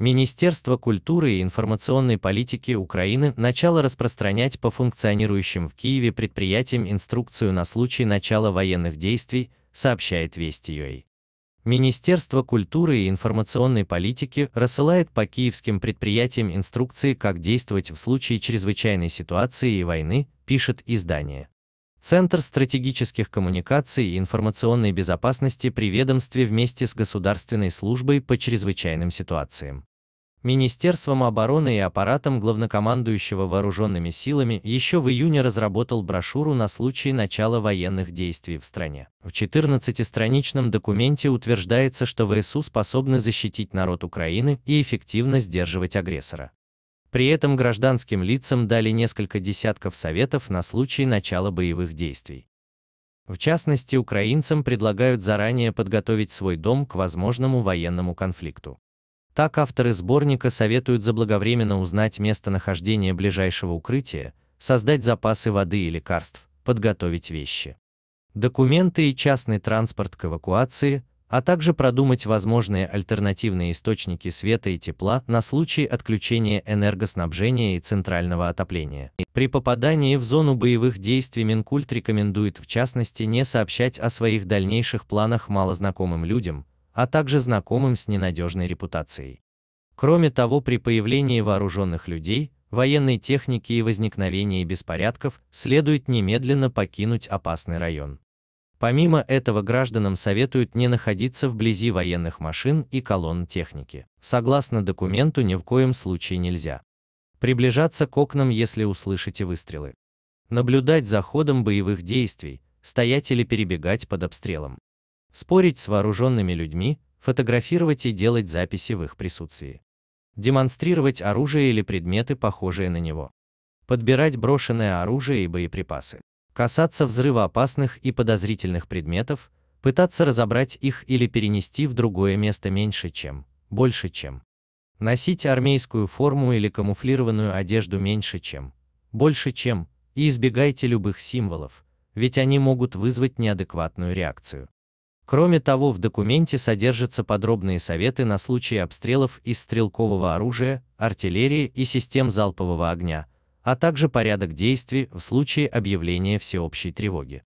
Министерство культуры и информационной политики Украины начало распространять по функционирующим в Киеве предприятиям инструкцию на случай начала военных действий, сообщает Вести.ua. Министерство культуры и информационной политики рассылает по киевским предприятиям инструкции, как действовать в случае чрезвычайной ситуации и войны, пишет издание. Центр стратегических коммуникаций и информационной безопасности при ведомстве вместе с Государственной службой по чрезвычайным ситуациям Министерством обороны и аппаратом главнокомандующего вооруженными силами еще в июне разработал брошюру на случай начала военных действий в стране. В 14-страничном документе утверждается, что ВСУ способны защитить народ Украины и эффективно сдерживать агрессора. При этом гражданским лицам дали несколько десятков советов на случай начала боевых действий. В частности, украинцам предлагают заранее подготовить свой дом к возможному военному конфликту. Так авторы сборника советуют заблаговременно узнать местонахождение ближайшего укрытия, создать запасы воды и лекарств, подготовить вещи. Документы и частный транспорт к эвакуации, а также продумать возможные альтернативные источники света и тепла на случай отключения энергоснабжения и центрального отопления. При попадании в зону боевых действий Минкульт рекомендует в частности не сообщать о своих дальнейших планах малознакомым людям, а также знакомым с ненадежной репутацией. Кроме того, при появлении вооруженных людей, военной техники и возникновении беспорядков следует немедленно покинуть опасный район. Помимо этого гражданам советуют не находиться вблизи военных машин и колонн техники. Согласно документу ни в коем случае нельзя. Приближаться к окнам, если услышите выстрелы. Наблюдать за ходом боевых действий, стоять или перебегать под обстрелом спорить с вооруженными людьми, фотографировать и делать записи в их присутствии, демонстрировать оружие или предметы, похожие на него, подбирать брошенное оружие и боеприпасы, касаться взрывоопасных и подозрительных предметов, пытаться разобрать их или перенести в другое место меньше чем, больше чем, носить армейскую форму или камуфлированную одежду меньше чем, больше чем, и избегайте любых символов, ведь они могут вызвать неадекватную реакцию. Кроме того, в документе содержатся подробные советы на случай обстрелов из стрелкового оружия, артиллерии и систем залпового огня, а также порядок действий в случае объявления всеобщей тревоги.